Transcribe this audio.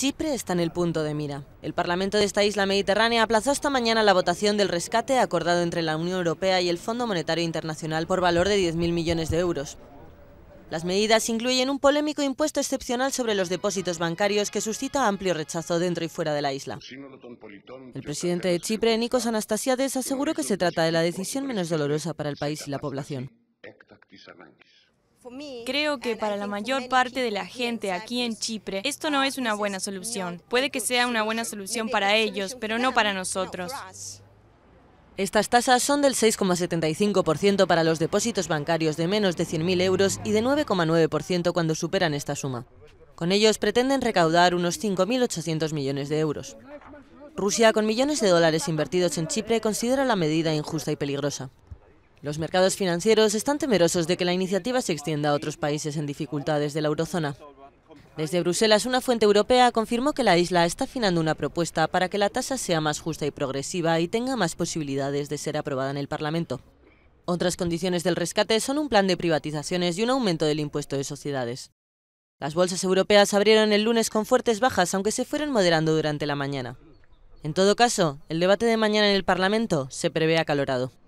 Chipre está en el punto de mira. El Parlamento de esta isla mediterránea aplazó esta mañana la votación del rescate acordado entre la Unión Europea y el Fondo Monetario Internacional por valor de 10.000 millones de euros. Las medidas incluyen un polémico impuesto excepcional sobre los depósitos bancarios que suscita amplio rechazo dentro y fuera de la isla. El presidente de Chipre, Nikos Anastasiades, aseguró que se trata de la decisión menos dolorosa para el país y la población. Creo que para la mayor parte de la gente aquí en Chipre, esto no es una buena solución. Puede que sea una buena solución para ellos, pero no para nosotros. Estas tasas son del 6,75% para los depósitos bancarios de menos de 100.000 euros y de 9,9% cuando superan esta suma. Con ellos pretenden recaudar unos 5.800 millones de euros. Rusia, con millones de dólares invertidos en Chipre, considera la medida injusta y peligrosa. Los mercados financieros están temerosos de que la iniciativa se extienda a otros países en dificultades de la eurozona. Desde Bruselas, una fuente europea confirmó que la isla está afinando una propuesta para que la tasa sea más justa y progresiva y tenga más posibilidades de ser aprobada en el Parlamento. Otras condiciones del rescate son un plan de privatizaciones y un aumento del impuesto de sociedades. Las bolsas europeas abrieron el lunes con fuertes bajas, aunque se fueron moderando durante la mañana. En todo caso, el debate de mañana en el Parlamento se prevé acalorado.